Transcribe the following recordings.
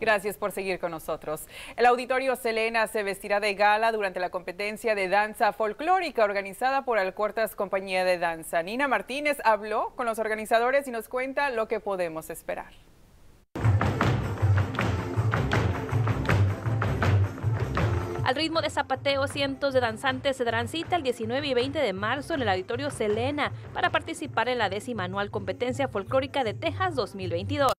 Gracias por seguir con nosotros. El auditorio Selena se vestirá de gala durante la competencia de danza folclórica organizada por Alcuertas Compañía de Danza. Nina Martínez habló con los organizadores y nos cuenta lo que podemos esperar. Al ritmo de zapateo, cientos de danzantes se darán cita el 19 y 20 de marzo en el Auditorio Selena para participar en la décima anual competencia folclórica de Texas 2022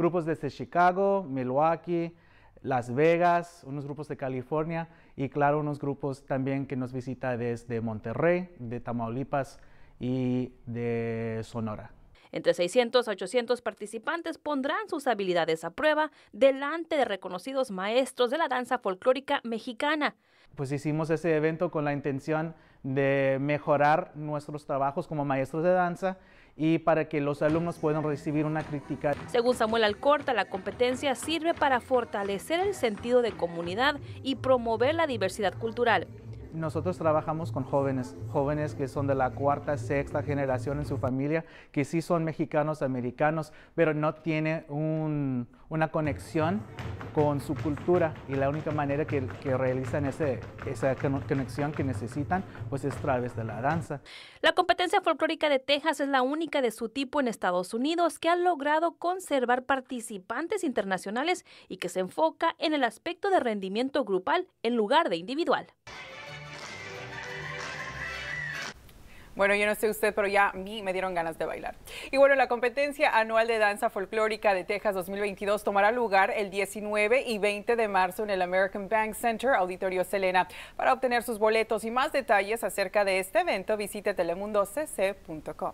grupos desde Chicago, Milwaukee, Las Vegas, unos grupos de California y claro, unos grupos también que nos visita desde Monterrey, de Tamaulipas y de Sonora. Entre 600 a 800 participantes pondrán sus habilidades a prueba delante de reconocidos maestros de la danza folclórica mexicana. Pues hicimos ese evento con la intención de mejorar nuestros trabajos como maestros de danza y para que los alumnos puedan recibir una crítica. Según Samuel Alcorta, la competencia sirve para fortalecer el sentido de comunidad y promover la diversidad cultural. Nosotros trabajamos con jóvenes, jóvenes que son de la cuarta, sexta generación en su familia, que sí son mexicanos, americanos, pero no tienen una conexión con su cultura y la única manera que, realizan esa conexión que necesitan pues es a través de la danza. La competencia folclórica de Texas es la única de su tipo en Estados Unidos que ha logrado conservar participantes internacionales y que se enfoca en el aspecto de rendimiento grupal en lugar de individual. Bueno, yo no sé usted, pero ya a mí me dieron ganas de bailar. Y bueno, la competencia anual de danza folclórica de Texas 2022 tomará lugar el 19 y 20 de marzo en el American Bank Center, Auditorio Selena. Para obtener sus boletos y más detalles acerca de este evento, visite telemundocc.com.